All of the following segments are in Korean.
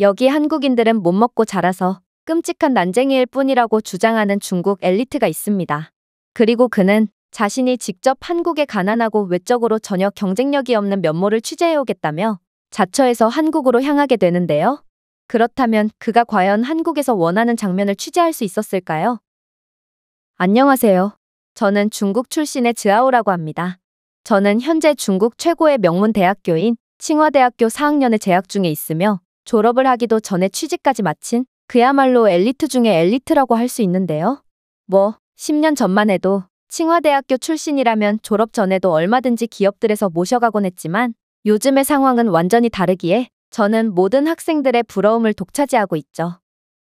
여기 한국인들은 못 먹고 자라서 끔찍한 난쟁이일 뿐이라고 주장하는 중국 엘리트가 있습니다. 그리고 그는 자신이 직접 한국의 가난하고 외적으로 전혀 경쟁력이 없는 면모를 취재해오겠다며 자처해서 한국으로 향하게 되는데요. 그렇다면 그가 과연 한국에서 원하는 장면을 취재할 수 있었을까요? 안녕하세요. 저는 중국 출신의 지아오라고 합니다. 저는 현재 중국 최고의 명문 대학교인 칭화대학교 4학년에 재학 중에 있으며 졸업을 하기도 전에 취직까지 마친 그야말로 엘리트 중에 엘리트라고 할 수 있는데요. 뭐 10년 전만 해도 칭화대학교 출신이라면 졸업 전에도 얼마든지 기업들에서 모셔가곤 했지만 요즘의 상황은 완전히 다르기에 저는 모든 학생들의 부러움을 독차지하고 있죠.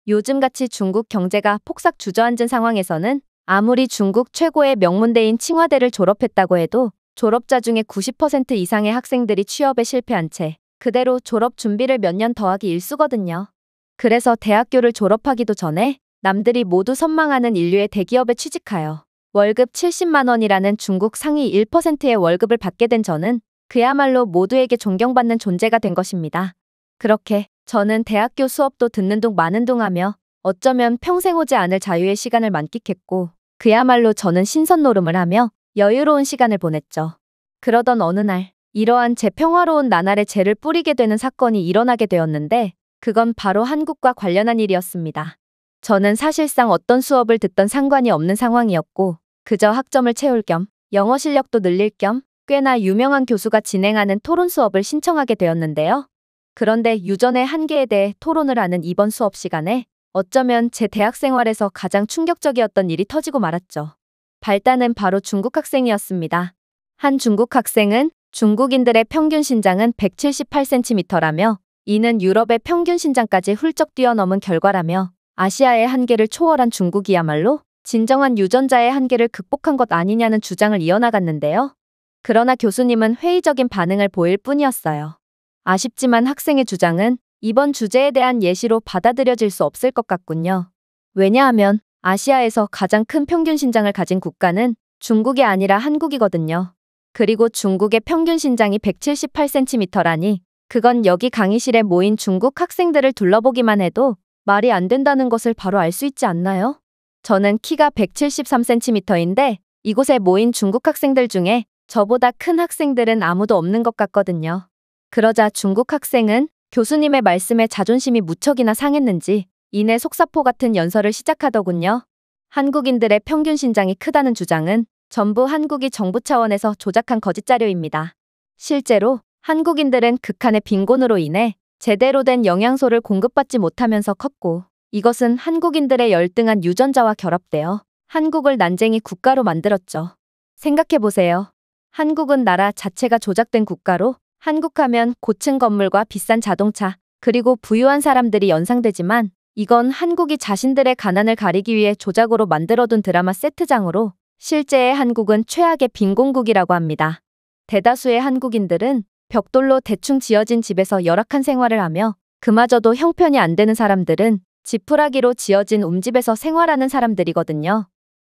요즘같이 중국 경제가 폭삭 주저앉은 상황에서는 아무리 중국 최고의 명문대인 칭화대를 졸업했다고 해도 졸업자 중에 90% 이상의 학생들이 취업에 실패한 채 그대로 졸업 준비를 몇 년 더하기 일수거든요. 그래서 대학교를 졸업하기도 전에 남들이 모두 선망하는 인류의 대기업에 취직하여 월급 70만 원이라는 중국 상위 1%의 월급을 받게 된 저는 그야말로 모두에게 존경받는 존재가 된 것입니다. 그렇게 저는 대학교 수업도 듣는 둥 마는 둥 하며 어쩌면 평생 오지 않을 자유의 시간을 만끽했고 그야말로 저는 신선 노름을 하며 여유로운 시간을 보냈죠. 그러던 어느 날 이러한 재평화로운 나날에 죄를 뿌리게 되는 사건이 일어나게 되었는데 그건 바로 한국과 관련한 일이었습니다. 저는 사실상 어떤 수업을 듣던 상관이 없는 상황이었고 그저 학점을 채울 겸 영어 실력도 늘릴 겸 꽤나 유명한 교수가 진행하는 토론 수업을 신청하게 되었는데요. 그런데 유전의 한계에 대해 토론을 하는 이번 수업 시간에 어쩌면 제 대학 생활에서 가장 충격적이었던 일이 터지고 말았죠. 발단은 바로 중국 학생이었습니다. 한 중국 학생은 중국인들의 평균 신장은 178cm라며 이는 유럽의 평균 신장까지 훌쩍 뛰어넘은 결과라며 아시아의 한계를 초월한 중국이야말로 진정한 유전자의 한계를 극복한 것 아니냐는 주장을 이어나갔는데요. 그러나 교수님은 회의적인 반응을 보일 뿐이었어요. 아쉽지만 학생의 주장은 이번 주제에 대한 예시로 받아들여질 수 없을 것 같군요. 왜냐하면 아시아에서 가장 큰 평균 신장을 가진 국가는 중국이 아니라 한국이거든요. 그리고 중국의 평균 신장이 178cm라니 그건 여기 강의실에 모인 중국 학생들을 둘러보기만 해도 말이 안 된다는 것을 바로 알 수 있지 않나요? 저는 키가 173cm인데 이곳에 모인 중국 학생들 중에 저보다 큰 학생들은 아무도 없는 것 같거든요. 그러자 중국 학생은 교수님의 말씀에 자존심이 무척이나 상했는지 이내 속사포 같은 연설을 시작하더군요. 한국인들의 평균 신장이 크다는 주장은 전부 한국이 정부 차원에서 조작한 거짓 자료입니다. 실제로 한국인들은 극한의 빈곤으로 인해 제대로 된 영양소를 공급받지 못하면서 컸고 이것은 한국인들의 열등한 유전자와 결합되어 한국을 난쟁이 국가로 만들었죠. 생각해보세요. 한국은 나라 자체가 조작된 국가로 한국하면 고층 건물과 비싼 자동차 그리고 부유한 사람들이 연상되지만 이건 한국이 자신들의 가난을 가리기 위해 조작으로 만들어둔 드라마 세트장으로 실제의 한국은 최악의 빈곤국이라고 합니다. 대다수의 한국인들은 벽돌로 대충 지어진 집에서 열악한 생활을 하며 그마저도 형편이 안 되는 사람들은 지푸라기로 지어진 움집에서 생활하는 사람들이거든요.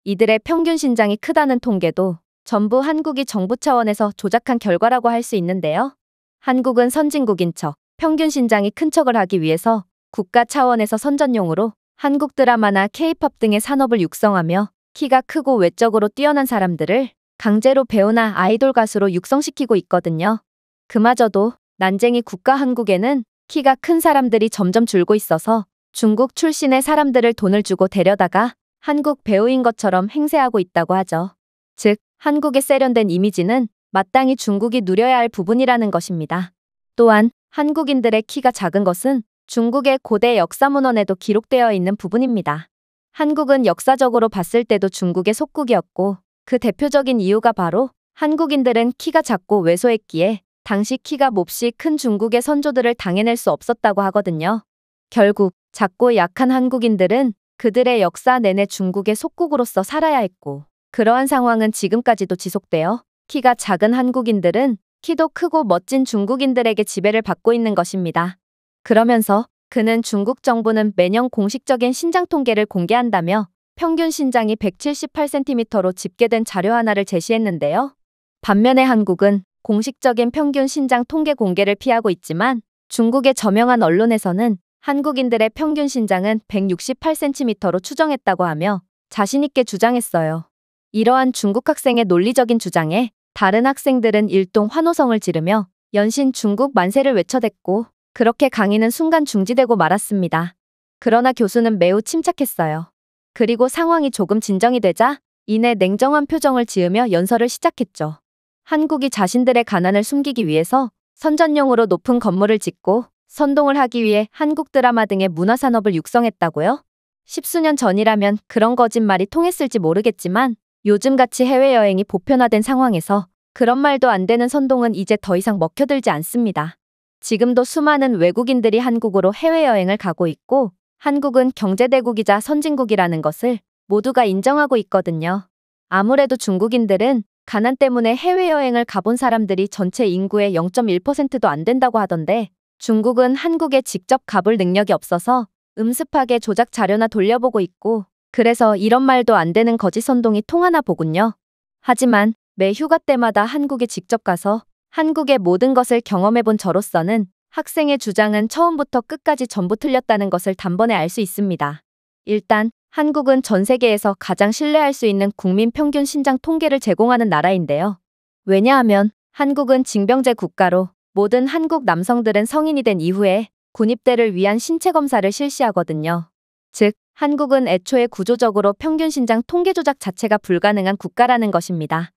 이들의 평균 신장이 크다는 통계도 전부 한국이 정부 차원에서 조작한 결과라고 할 수 있는데요. 한국은 선진국인 척, 평균 신장이 큰 척을 하기 위해서 국가 차원에서 선전용으로 한국 드라마나 케이팝 등의 산업을 육성하며 키가 크고 외적으로 뛰어난 사람들을 강제로 배우나 아이돌 가수로 육성시키고 있거든요. 그마저도 난쟁이 국가 한국에는 키가 큰 사람들이 점점 줄고 있어서 중국 출신의 사람들을 돈을 주고 데려다가 한국 배우인 것처럼 행세하고 있다고 하죠. 즉, 한국의 세련된 이미지는 마땅히 중국이 누려야 할 부분이라는 것입니다. 또한 한국인들의 키가 작은 것은 중국의 고대 역사문헌에도 기록되어 있는 부분입니다. 한국은 역사적으로 봤을 때도 중국의 속국이었고 그 대표적인 이유가 바로 한국인들은 키가 작고 왜소했기에 당시 키가 몹시 큰 중국의 선조들을 당해낼 수 없었다고 하거든요. 결국 작고 약한 한국인들은 그들의 역사 내내 중국의 속국으로서 살아야 했고 그러한 상황은 지금까지도 지속되어 키가 작은 한국인들은 키도 크고 멋진 중국인들에게 지배를 받고 있는 것입니다. 그러면서 그는 중국 정부는 매년 공식적인 신장 통계를 공개한다며 평균 신장이 178cm로 집계된 자료 하나를 제시했는데요. 반면에 한국은 공식적인 평균 신장 통계 공개를 피하고 있지만 중국의 저명한 언론에서는 한국인들의 평균 신장은 168cm로 추정했다고 하며 자신있게 주장했어요. 이러한 중국 학생의 논리적인 주장에 다른 학생들은 일동 환호성을 지르며 연신 중국 만세를 외쳐댔고 그렇게 강의는 순간 중지되고 말았습니다. 그러나 교수는 매우 침착했어요. 그리고 상황이 조금 진정이 되자 이내 냉정한 표정을 지으며 연설을 시작했죠. 한국이 자신들의 가난을 숨기기 위해서 선전용으로 높은 건물을 짓고 선동을 하기 위해 한국 드라마 등의 문화산업을 육성했다고요? 십수년 전이라면 그런 거짓말이 통했을지 모르겠지만 요즘같이 해외여행이 보편화된 상황에서 그런 말도 안 되는 선동은 이제 더 이상 먹혀들지 않습니다. 지금도 수많은 외국인들이 한국으로 해외여행을 가고 있고 한국은 경제대국이자 선진국이라는 것을 모두가 인정하고 있거든요. 아무래도 중국인들은 가난 때문에 해외여행을 가본 사람들이 전체 인구의 0.1%도 안 된다고 하던데 중국은 한국에 직접 가볼 능력이 없어서 음습하게 조작 자료나 돌려보고 있고 그래서 이런 말도 안 되는 거짓 선동이 통하나 보군요. 하지만 매 휴가 때마다 한국에 직접 가서 한국의 모든 것을 경험해본 저로서는 학생의 주장은 처음부터 끝까지 전부 틀렸다는 것을 단번에 알 수 있습니다. 일단 한국은 전 세계에서 가장 신뢰할 수 있는 국민 평균 신장 통계를 제공하는 나라인데요. 왜냐하면 한국은 징병제 국가로 모든 한국 남성들은 성인이 된 이후에 군입대를 위한 신체 검사를 실시하거든요. 즉, 한국은 애초에 구조적으로 평균 신장 통계 조작 자체가 불가능한 국가라는 것입니다.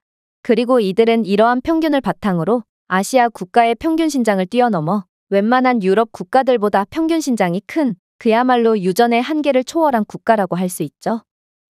그리고 이들은 이러한 평균을 바탕으로 아시아 국가의 평균 신장을 뛰어넘어 웬만한 유럽 국가들보다 평균 신장이 큰 그야말로 유전의 한계를 초월한 국가라고 할 수 있죠.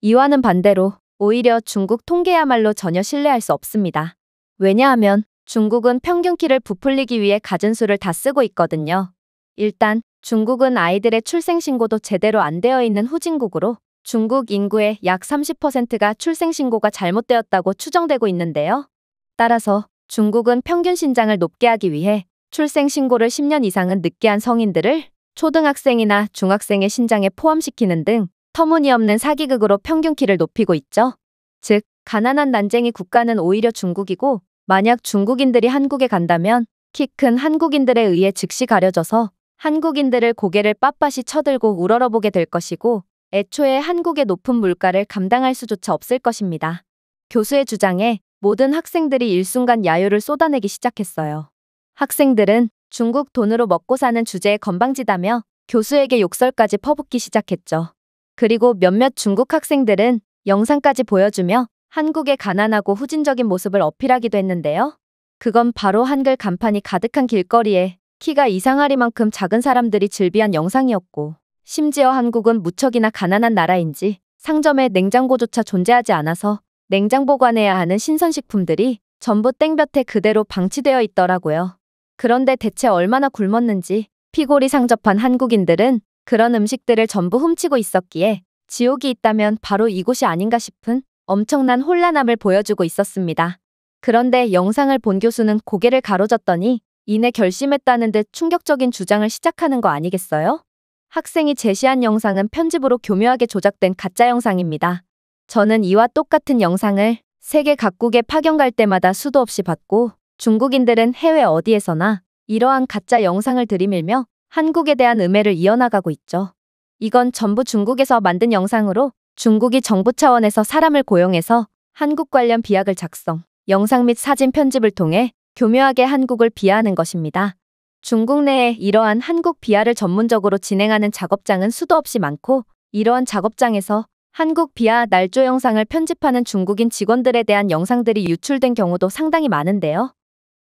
이와는 반대로 오히려 중국 통계야말로 전혀 신뢰할 수 없습니다. 왜냐하면 중국은 평균키를 부풀리기 위해 가진 수를 다 쓰고 있거든요. 일단 중국은 아이들의 출생신고도 제대로 안 되어 있는 후진국으로 중국 인구의 약 30%가 출생신고가 잘못되었다고 추정되고 있는데요. 따라서 중국은 평균 신장을 높게 하기 위해 출생신고를 10년 이상은 늦게 한 성인들을 초등학생이나 중학생의 신장에 포함시키는 등 터무니없는 사기극으로 평균 키를 높이고 있죠. 즉, 가난한 난쟁이 국가는 오히려 중국이고 만약 중국인들이 한국에 간다면 키 큰 한국인들에 의해 즉시 가려져서 한국인들을 고개를 빳빳이 쳐들고 우러러보게 될 것이고 애초에 한국의 높은 물가를 감당할 수조차 없을 것입니다. 교수의 주장에 모든 학생들이 일순간 야유를 쏟아내기 시작했어요. 학생들은 중국 돈으로 먹고 사는 주제에 건방지다며 교수에게 욕설까지 퍼붓기 시작했죠. 그리고 몇몇 중국 학생들은 영상까지 보여주며 한국의 가난하고 후진적인 모습을 어필하기도 했는데요. 그건 바로 한글 간판이 가득한 길거리에 키가 이상하리만큼 작은 사람들이 즐비한 영상이었고 심지어 한국은 무척이나 가난한 나라인지 상점에 냉장고조차 존재하지 않아서 냉장 보관해야 하는 신선식품들이 전부 땡볕에 그대로 방치되어 있더라고요. 그런데 대체 얼마나 굶었는지 피골이 상접한 한국인들은 그런 음식들을 전부 훔치고 있었기에 지옥이 있다면 바로 이곳이 아닌가 싶은 엄청난 혼란함을 보여주고 있었습니다. 그런데 영상을 본 교수는 고개를 가로졌더니 이내 결심했다는 듯 충격적인 주장을 시작하는 거 아니겠어요? 학생이 제시한 영상은 편집으로 교묘하게 조작된 가짜 영상입니다. 저는 이와 똑같은 영상을 세계 각국에 파견 갈 때마다 수도 없이 받고 중국인들은 해외 어디에서나 이러한 가짜 영상을 들이밀며 한국에 대한 음해를 이어나가고 있죠. 이건 전부 중국에서 만든 영상으로 중국이 정부 차원에서 사람을 고용해서 한국 관련 비약을 작성, 영상 및 사진 편집을 통해 교묘하게 한국을 비하하는 것입니다. 중국 내에 이러한 한국 비하를 전문적으로 진행하는 작업장은 수도 없이 많고 이러한 작업장에서 한국 비하 날조 영상을 편집하는 중국인 직원들에 대한 영상들이 유출된 경우도 상당히 많은데요.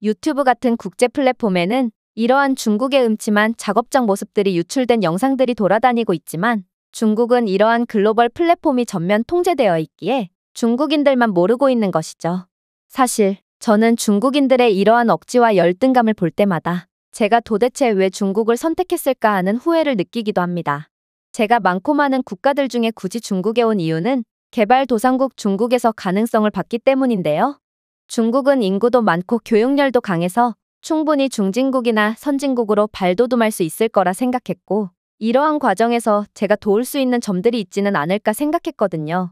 유튜브 같은 국제 플랫폼에는 이러한 중국의 음침한 작업장 모습들이 유출된 영상들이 돌아다니고 있지만 중국은 이러한 글로벌 플랫폼이 전면 통제되어 있기에 중국인들만 모르고 있는 것이죠. 사실 저는 중국인들의 이러한 억지와 열등감을 볼 때마다 제가 도대체 왜 중국을 선택했을까 하는 후회를 느끼기도 합니다. 제가 많고 많은 국가들 중에 굳이 중국에 온 이유는 개발도상국 중국에서 가능성을 봤기 때문인데요. 중국은 인구도 많고 교육열도 강해서 충분히 중진국이나 선진국으로 발돋움할 수 있을 거라 생각했고 이러한 과정에서 제가 도울 수 있는 점들이 있지는 않을까 생각했거든요.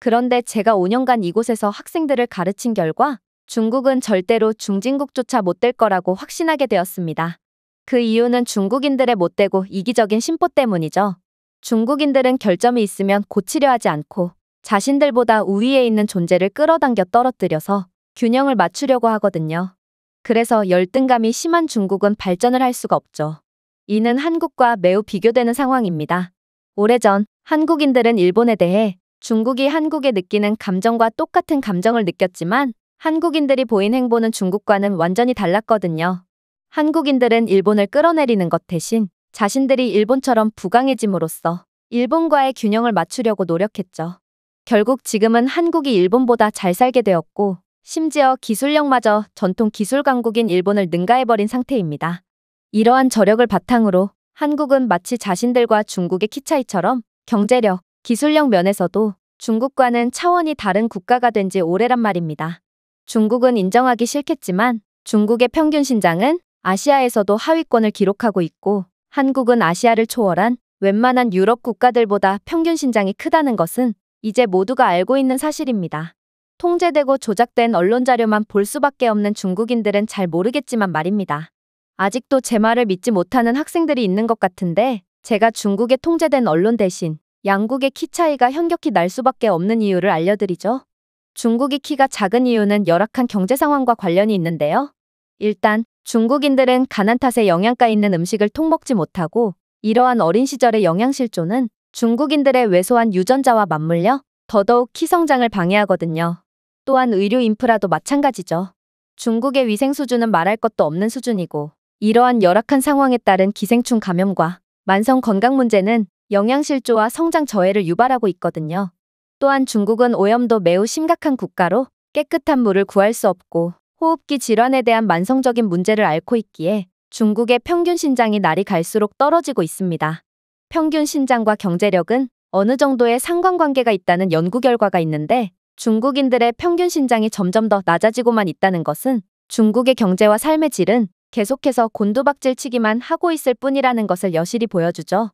그런데 제가 5년간 이곳에서 학생들을 가르친 결과 중국은 절대로 중진국조차 못 될 거라고 확신하게 되었습니다. 그 이유는 중국인들의 못되고 이기적인 심보 때문이죠. 중국인들은 결점이 있으면 고치려 하지 않고 자신들보다 우위에 있는 존재를 끌어당겨 떨어뜨려서 균형을 맞추려고 하거든요. 그래서 열등감이 심한 중국은 발전을 할 수가 없죠. 이는 한국과 매우 비교되는 상황입니다. 오래전 한국인들은 일본에 대해 중국이 한국에 느끼는 감정과 똑같은 감정을 느꼈지만 한국인들이 보인 행보는 중국과는 완전히 달랐거든요. 한국인들은 일본을 끌어내리는 것 대신 자신들이 일본처럼 부강해짐으로써 일본과의 균형을 맞추려고 노력했죠. 결국 지금은 한국이 일본보다 잘 살게 되었고 심지어 기술력마저 전통 기술 강국인 일본을 능가해버린 상태입니다. 이러한 저력을 바탕으로 한국은 마치 자신들과 중국의 키차이처럼 경제력, 기술력 면에서도 중국과는 차원이 다른 국가가 된 지 오래란 말입니다. 중국은 인정하기 싫겠지만 중국의 평균 신장은 아시아에서도 하위권을 기록하고 있고 한국은 아시아를 초월한 웬만한 유럽 국가들보다 평균 신장이 크다는 것은 이제 모두가 알고 있는 사실입니다. 통제되고 조작된 언론 자료만 볼 수밖에 없는 중국인들은 잘 모르겠지만 말입니다. 아직도 제 말을 믿지 못하는 학생들이 있는 것 같은데 제가 중국의 통제된 언론 대신 양국의 키 차이가 현격히 날 수밖에 없는 이유를 알려드리죠. 중국이 키가 작은 이유는 열악한 경제 상황과 관련이 있는데요. 일단 중국인들은 가난 탓에 영양가 있는 음식을 통먹지 못하고 이러한 어린 시절의 영양실조는 중국인들의 왜소한 유전자와 맞물려 더더욱 키 성장을 방해하거든요. 또한 의료 인프라도 마찬가지죠. 중국의 위생 수준은 말할 것도 없는 수준이고 이러한 열악한 상황에 따른 기생충 감염과 만성 건강 문제는 영양실조와 성장 저해를 유발하고 있거든요. 또한 중국은 오염도 매우 심각한 국가로 깨끗한 물을 구할 수 없고 호흡기 질환에 대한 만성적인 문제를 앓고 있기에 중국의 평균 신장이 날이 갈수록 떨어지고 있습니다. 평균 신장과 경제력은 어느 정도의 상관관계가 있다는 연구 결과가 있는데 중국인들의 평균 신장이 점점 더 낮아지고만 있다는 것은 중국의 경제와 삶의 질은 계속해서 곤두박질치기만 하고 있을 뿐이라는 것을 여실히 보여주죠.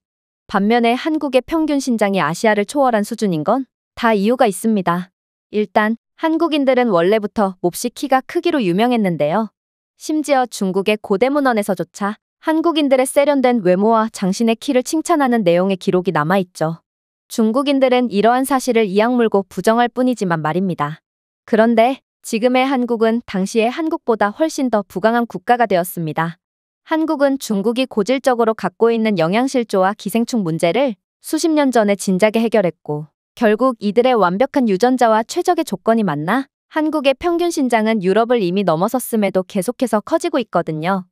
반면에 한국의 평균 신장이 아시아를 초월한 수준인 건다 이유가 있습니다. 일단 한국인들은 원래부터 몹시 키가 크기로 유명했는데요. 심지어 중국의 고대문헌에서조차 한국인들의 세련된 외모와 장신의 키를 칭찬하는 내용의 기록이 남아있죠. 중국인들은 이러한 사실을 이악물고 부정할 뿐이지만 말입니다. 그런데 지금의 한국은 당시의 한국보다 훨씬 더 부강한 국가가 되었습니다. 한국은 중국이 고질적으로 갖고 있는 영양실조와 기생충 문제를 수십 년 전에 진작에 해결했고 결국 이들의 완벽한 유전자와 최적의 조건이 맞나 한국의 평균 신장은 유럽을 이미 넘어섰음에도 계속해서 커지고 있거든요.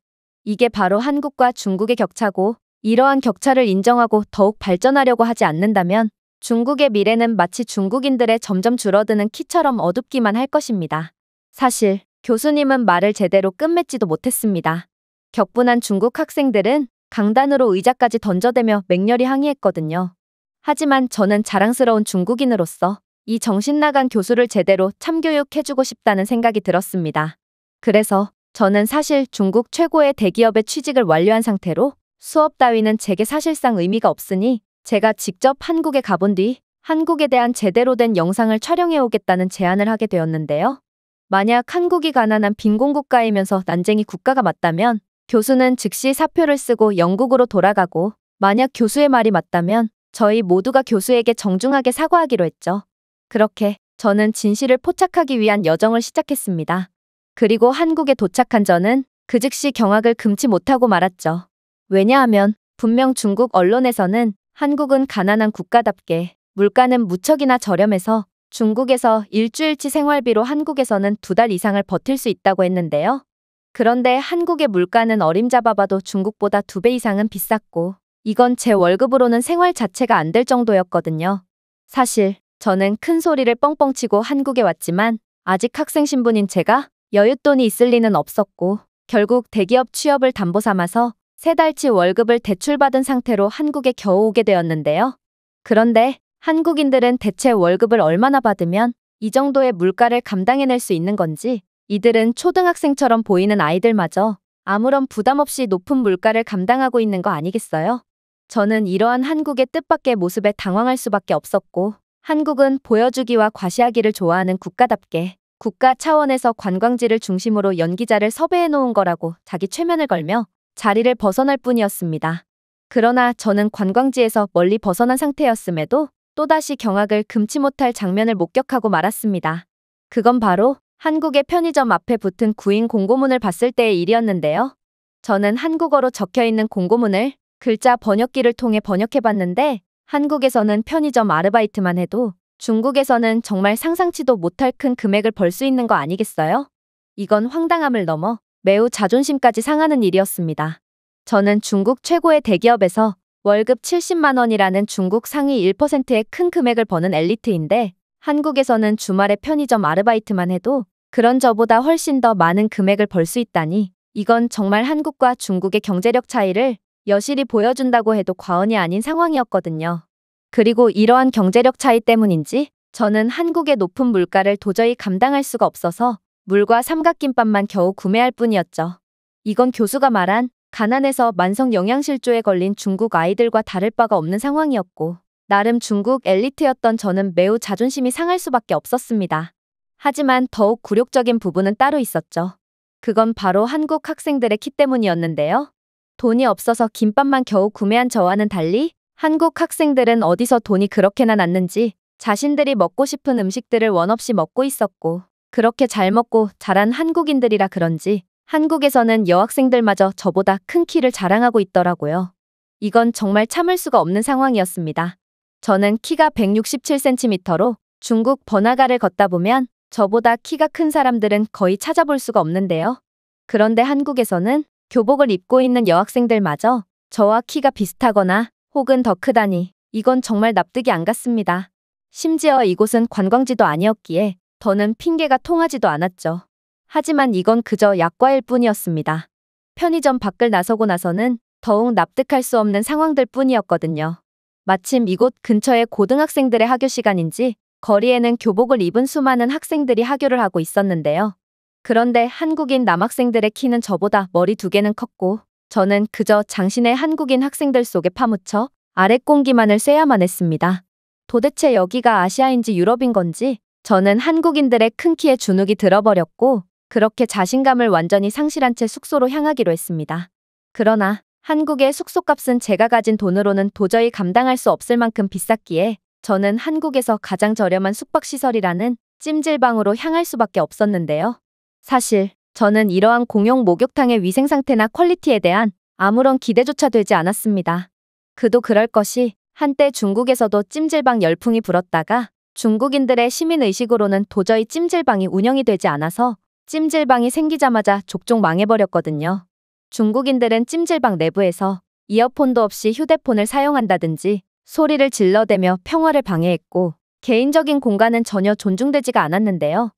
이게 바로 한국과 중국의 격차고 이러한 격차를 인정하고 더욱 발전하려고 하지 않는다면 중국의 미래는 마치 중국인들의 점점 줄어드는 키처럼 어둡기만 할 것입니다. 사실 교수님은 말을 제대로 끝맺지도 못했습니다. 격분한 중국 학생들은 강단으로 의자까지 던져대며 맹렬히 항의했거든요. 하지만 저는 자랑스러운 중국인으로서 이 정신 나간 교수를 제대로 참교육해주고 싶다는 생각이 들었습니다. 그래서 저는 사실 중국 최고의 대기업의 취직을 완료한 상태로 수업 따위는 제게 사실상 의미가 없으니 제가 직접 한국에 가본 뒤 한국에 대한 제대로 된 영상을 촬영해오겠다는 제안을 하게 되었는데요. 만약 한국이 가난한 빈곤국가이면서 난쟁이 국가가 맞다면 교수는 즉시 사표를 쓰고 영국으로 돌아가고 만약 교수의 말이 맞다면 저희 모두가 교수에게 정중하게 사과하기로 했죠. 그렇게 저는 진실을 포착하기 위한 여정을 시작했습니다. 그리고 한국에 도착한 저는 그 즉시 경악을 금치 못하고 말았죠. 왜냐하면 분명 중국 언론에서는 한국은 가난한 국가답게 물가는 무척이나 저렴해서 중국에서 일주일치 생활비로 한국에서는 두 달 이상을 버틸 수 있다고 했는데요. 그런데 한국의 물가는 어림잡아 봐도 중국보다 두 배 이상은 비쌌고 이건 제 월급으로는 생활 자체가 안 될 정도였거든요. 사실 저는 큰 소리를 뻥뻥 치고 한국에 왔지만 아직 학생 신분인 제가 여윳돈이 있을 리는 없었고 결국 대기업 취업을 담보 삼아서 세 달치 월급을 대출받은 상태로 한국에 겨우 오게 되었는데요. 그런데 한국인들은 대체 월급을 얼마나 받으면 이 정도의 물가를 감당해낼 수 있는 건지 이들은 초등학생처럼 보이는 아이들마저 아무런 부담 없이 높은 물가를 감당하고 있는 거 아니겠어요? 저는 이러한 한국의 뜻밖의 모습에 당황할 수밖에 없었고 한국은 보여주기와 과시하기를 좋아하는 국가답게 국가 차원에서 관광지를 중심으로 연기자를 섭외해 놓은 거라고 자기 최면을 걸며 자리를 벗어날 뿐이었습니다. 그러나 저는 관광지에서 멀리 벗어난 상태였음에도 또다시 경악을 금치 못할 장면을 목격하고 말았습니다. 그건 바로 한국의 편의점 앞에 붙은 구인 공고문을 봤을 때의 일이었는데요. 저는 한국어로 적혀 있는 공고문을 글자 번역기를 통해 번역해봤는데 한국에서는 편의점 아르바이트만 해도 중국에서는 정말 상상치도 못할 큰 금액을 벌 수 있는 거 아니겠어요? 이건 황당함을 넘어 매우 자존심까지 상하는 일이었습니다. 저는 중국 최고의 대기업에서 월급 70만 원이라는 중국 상위 1%의 큰 금액을 버는 엘리트인데 한국에서는 주말에 편의점 아르바이트만 해도 그런 저보다 훨씬 더 많은 금액을 벌 수 있다니 이건 정말 한국과 중국의 경제력 차이를 여실히 보여준다고 해도 과언이 아닌 상황이었거든요. 그리고 이러한 경제력 차이 때문인지 저는 한국의 높은 물가를 도저히 감당할 수가 없어서 물과 삼각김밥만 겨우 구매할 뿐이었죠. 이건 교수가 말한 가난에서 만성 영양실조에 걸린 중국 아이들과 다를 바가 없는 상황이었고 나름 중국 엘리트였던 저는 매우 자존심이 상할 수밖에 없었습니다. 하지만 더욱 굴욕적인 부분은 따로 있었죠. 그건 바로 한국 학생들의 키 때문이었는데요. 돈이 없어서 김밥만 겨우 구매한 저와는 달리 한국 학생들은 어디서 돈이 그렇게나 났는지 자신들이 먹고 싶은 음식들을 원없이 먹고 있었고 그렇게 잘 먹고 자란 한국인들이라 그런지 한국에서는 여학생들마저 저보다 큰 키를 자랑하고 있더라고요. 이건 정말 참을 수가 없는 상황이었습니다. 저는 키가 167cm로 중국 번화가를 걷다 보면 저보다 키가 큰 사람들은 거의 찾아볼 수가 없는데요. 그런데 한국에서는 교복을 입고 있는 여학생들마저 저와 키가 비슷하거나 혹은 더 크다니 이건 정말 납득이 안 갔습니다. 심지어 이곳은 관광지도 아니었기에 더는 핑계가 통하지도 않았죠. 하지만 이건 그저 약과일 뿐이었습니다. 편의점 밖을 나서고 나서는 더욱 납득할 수 없는 상황들 뿐이었거든요. 마침 이곳 근처에 고등학생들의 학교 시간인지 거리에는 교복을 입은 수많은 학생들이 학교를 하고 있었는데요. 그런데 한국인 남학생들의 키는 저보다 머리 두 개는 컸고 저는 그저 장신의 한국인 학생들 속에 파묻혀 아랫 공기만을 쐬야만 했습니다. 도대체 여기가 아시아인지 유럽인 건지 저는 한국인들의 큰 키에 주눅이 들어버렸고 그렇게 자신감을 완전히 상실한 채 숙소로 향하기로 했습니다. 그러나 한국의 숙소값은 제가 가진 돈으로는 도저히 감당할 수 없을 만큼 비쌌기에 저는 한국에서 가장 저렴한 숙박시설이라는 찜질방으로 향할 수밖에 없었는데요. 사실 저는 이러한 공용 목욕탕의 위생 상태나 퀄리티에 대한 아무런 기대조차 되지 않았습니다. 그도 그럴 것이 한때 중국에서도 찜질방 열풍이 불었다가 중국인들의 시민의식으로는 도저히 찜질방이 운영이 되지 않아서 찜질방이 생기자마자 족족 망해버렸거든요. 중국인들은 찜질방 내부에서 이어폰도 없이 휴대폰을 사용한다든지 소리를 질러대며 평화를 방해했고 개인적인 공간은 전혀 존중되지가 않았는데요.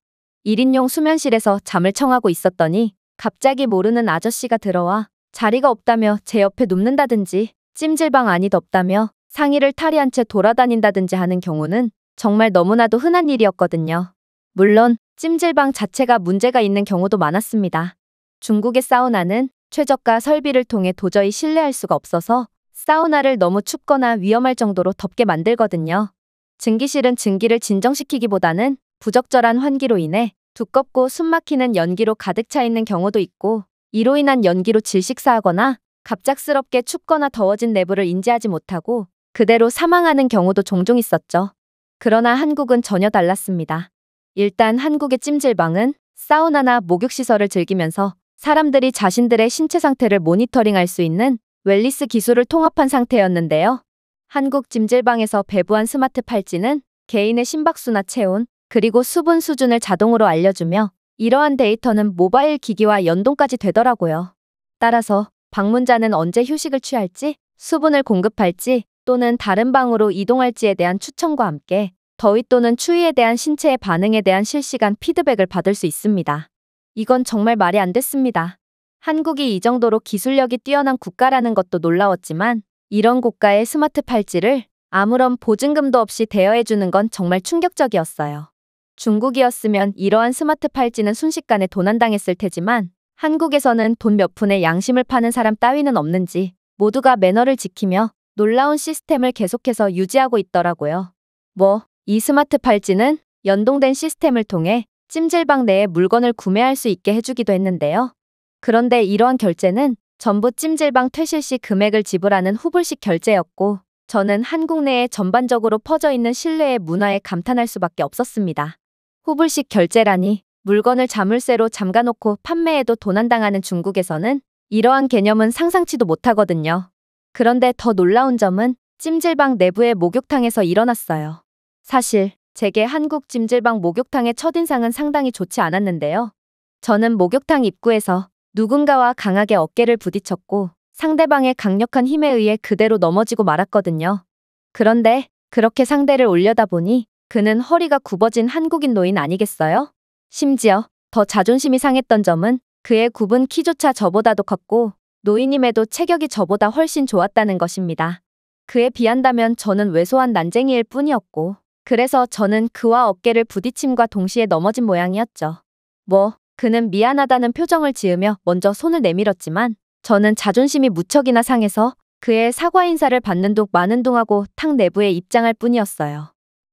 1인용 수면실에서 잠을 청하고 있었더니 갑자기 모르는 아저씨가 들어와 자리가 없다며 제 옆에 눕는다든지 찜질방 안이 덥다며 상의를 탈의한 채 돌아다닌다든지 하는 경우는 정말 너무나도 흔한 일이었거든요. 물론 찜질방 자체가 문제가 있는 경우도 많았습니다. 중국의 사우나는 최저가 설비를 통해 도저히 신뢰할 수가 없어서 사우나를 너무 춥거나 위험할 정도로 덥게 만들거든요. 증기실은 증기를 진정시키기보다는 부적절한 환기로 인해 두껍고 숨막히는 연기로 가득 차 있는 경우도 있고 이로 인한 연기로 질식사하거나 갑작스럽게 춥거나 더워진 내부를 인지하지 못하고 그대로 사망하는 경우도 종종 있었죠. 그러나 한국은 전혀 달랐습니다. 일단 한국의 찜질방은 사우나나 목욕시설을 즐기면서 사람들이 자신들의 신체 상태를 모니터링할 수 있는 웰리스 기술을 통합한 상태였는데요. 한국 찜질방에서 배부한 스마트 팔찌는 개인의 심박수나 체온, 그리고 수분 수준을 자동으로 알려주며 이러한 데이터는 모바일 기기와 연동까지 되더라고요. 따라서 방문자는 언제 휴식을 취할지, 수분을 공급할지 또는 다른 방으로 이동할지에 대한 추천과 함께 더위 또는 추위에 대한 신체의 반응에 대한 실시간 피드백을 받을 수 있습니다. 이건 정말 말이 안 됐습니다. 한국이 이 정도로 기술력이 뛰어난 국가라는 것도 놀라웠지만 이런 국가의 스마트 팔찌를 아무런 보증금도 없이 대여해주는 건 정말 충격적이었어요. 중국이었으면 이러한 스마트 팔찌는 순식간에 도난당했을 테지만 한국에서는 돈 몇푼에 양심을 파는 사람 따위는 없는지 모두가 매너를 지키며 놀라운 시스템을 계속해서 유지하고 있더라고요. 뭐, 이 스마트 팔찌는 연동된 시스템을 통해 찜질방 내에 물건을 구매할 수 있게 해주기도 했는데요. 그런데 이러한 결제는 전부 찜질방 퇴실 시 금액을 지불하는 후불식 결제였고 저는 한국 내에 전반적으로 퍼져 있는 신뢰의 문화에 감탄할 수밖에 없었습니다. 호불식 결제라니 물건을 자물쇠로 잠가놓고 판매해도 도난당하는 중국에서는 이러한 개념은 상상치도 못하거든요. 그런데 더 놀라운 점은 찜질방 내부의 목욕탕에서 일어났어요. 사실 제게 한국 찜질방 목욕탕의 첫인상은 상당히 좋지 않았는데요. 저는 목욕탕 입구에서 누군가와 강하게 어깨를 부딪혔고 상대방의 강력한 힘에 의해 그대로 넘어지고 말았거든요. 그런데 그렇게 상대를 올려다보니 그는 허리가 굽어진 한국인 노인 아니겠어요? 심지어 더 자존심이 상했던 점은 그의 굽은 키조차 저보다도 컸고 노인임에도 체격이 저보다 훨씬 좋았다는 것입니다. 그에 비한다면 저는 왜소한 난쟁이일 뿐이었고 그래서 저는 그와 어깨를 부딪힘과 동시에 넘어진 모양이었죠. 뭐 그는 미안하다는 표정을 지으며 먼저 손을 내밀었지만 저는 자존심이 무척이나 상해서 그의 사과 인사를 받는 둥 마는 둥하고탕 내부에 입장할 뿐이었어요.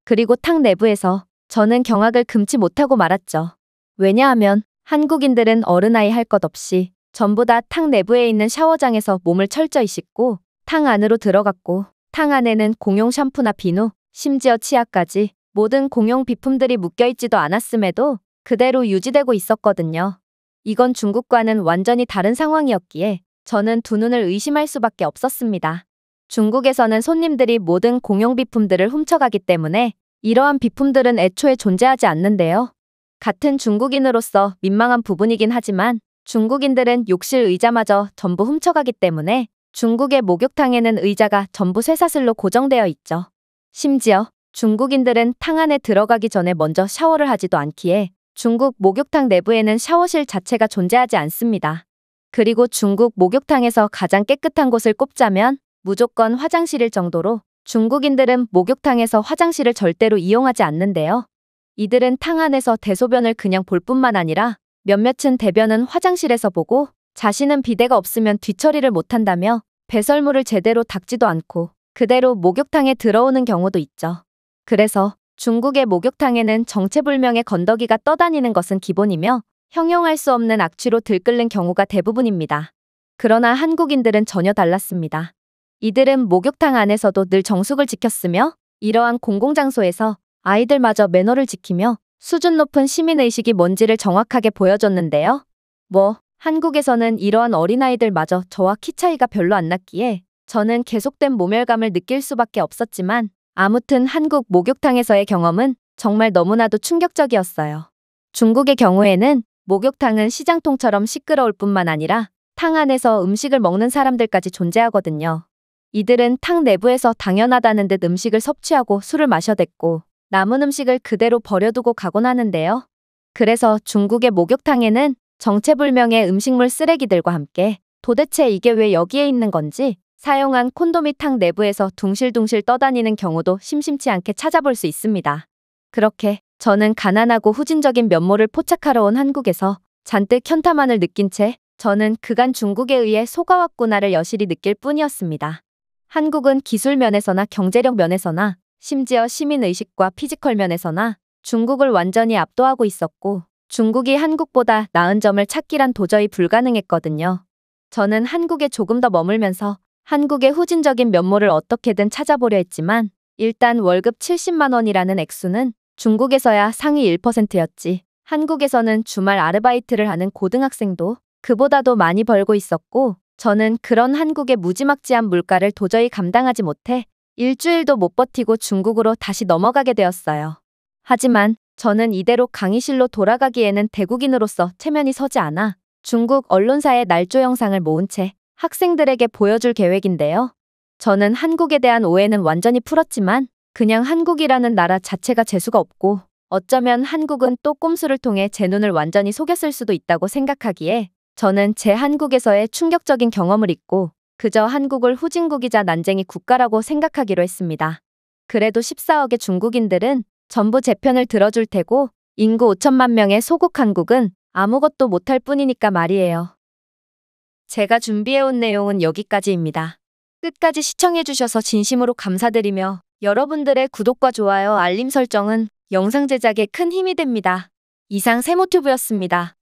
그리고 탕 내부에서 저는 경악을 금치 못하고 말았죠. 왜냐하면 한국인들은 어른아이 할 것 없이 전부 다 탕 내부에 있는 샤워장에서 몸을 철저히 씻고 탕 안으로 들어갔고 탕 안에는 공용 샴푸나 비누, 심지어 치약까지 모든 공용 비품들이 묶여있지도 않았음에도 그대로 유지되고 있었거든요. 이건 중국과는 완전히 다른 상황이었기에 저는 두 눈을 의심할 수밖에 없었습니다. 중국에서는 손님들이 모든 공용 비품들을 훔쳐가기 때문에 이러한 비품들은 애초에 존재하지 않는데요. 같은 중국인으로서 민망한 부분이긴 하지만 중국인들은 욕실 의자마저 전부 훔쳐가기 때문에 중국의 목욕탕에는 의자가 전부 쇠사슬로 고정되어 있죠. 심지어 중국인들은 탕 안에 들어가기 전에 먼저 샤워를 하지도 않기에 중국 목욕탕 내부에는 샤워실 자체가 존재하지 않습니다. 그리고 중국 목욕탕에서 가장 깨끗한 곳을 꼽자면 무조건 화장실일 정도로 중국인들은 목욕탕에서 화장실을 절대로 이용하지 않는데요. 이들은 탕 안에서 대소변을 그냥 볼 뿐만 아니라 몇몇은 대변은 화장실에서 보고 자신은 비대가 없으면 뒤처리를 못한다며 배설물을 제대로 닦지도 않고 그대로 목욕탕에 들어오는 경우도 있죠. 그래서 중국의 목욕탕에는 정체불명의 건더기가 떠다니는 것은 기본이며 형용할 수 없는 악취로 들끓는 경우가 대부분입니다. 그러나 한국인들은 전혀 달랐습니다. 이들은 목욕탕 안에서도 늘 정숙을 지켰으며 이러한 공공장소에서 아이들마저 매너를 지키며 수준 높은 시민의식이 뭔지를 정확하게 보여줬는데요. 뭐 한국에서는 이러한 어린아이들마저 저와 키 차이가 별로 안 났기에 저는 계속된 모멸감을 느낄 수밖에 없었지만 아무튼 한국 목욕탕에서의 경험은 정말 너무나도 충격적이었어요. 중국의 경우에는 목욕탕은 시장통처럼 시끄러울 뿐만 아니라 탕 안에서 음식을 먹는 사람들까지 존재하거든요. 이들은 탕 내부에서 당연하다는 듯 음식을 섭취하고 술을 마셔댔고 남은 음식을 그대로 버려두고 가곤 하는데요. 그래서 중국의 목욕탕에는 정체불명의 음식물 쓰레기들과 함께 도대체 이게 왜 여기에 있는 건지 사용한 콘돔이 탕 내부에서 둥실둥실 떠다니는 경우도 심심치 않게 찾아볼 수 있습니다. 그렇게 저는 가난하고 후진적인 면모를 포착하러 온 한국에서 잔뜩 현타만을 느낀 채 저는 그간 중국에 의해 속아왔구나를 여실히 느낄 뿐이었습니다. 한국은 기술 면에서나 경제력 면에서나 심지어 시민의식과 피지컬 면에서나 중국을 완전히 압도하고 있었고 중국이 한국보다 나은 점을 찾기란 도저히 불가능했거든요. 저는 한국에 조금 더 머물면서 한국의 후진적인 면모를 어떻게든 찾아보려 했지만 일단 월급 70만 원이라는 액수는 중국에서야 상위 1%였지 한국에서는 주말 아르바이트를 하는 고등학생도 그보다도 많이 벌고 있었고 저는 그런 한국의 무지막지한 물가를 도저히 감당하지 못해 일주일도 못 버티고 중국으로 다시 넘어가게 되었어요. 하지만 저는 이대로 강의실로 돌아가기에는 대국인으로서 체면이 서지 않아 중국 언론사의 날조 영상을 모은 채 학생들에게 보여줄 계획인데요. 저는 한국에 대한 오해는 완전히 풀었지만 그냥 한국이라는 나라 자체가 재수가 없고 어쩌면 한국은 또 꼼수를 통해 제 눈을 완전히 속였을 수도 있다고 생각하기에 저는 제 한국에서의 충격적인 경험을 잊고 그저 한국을 후진국이자 난쟁이 국가라고 생각하기로 했습니다. 그래도 14억의 중국인들은 전부 제 편을 들어줄 테고 인구 5천만 명의 소국 한국은 아무것도 못할 뿐이니까 말이에요. 제가 준비해온 내용은 여기까지입니다. 끝까지 시청해주셔서 진심으로 감사드리며 여러분들의 구독과 좋아요, 알림 설정은 영상 제작에 큰 힘이 됩니다. 이상 세모튜브였습니다.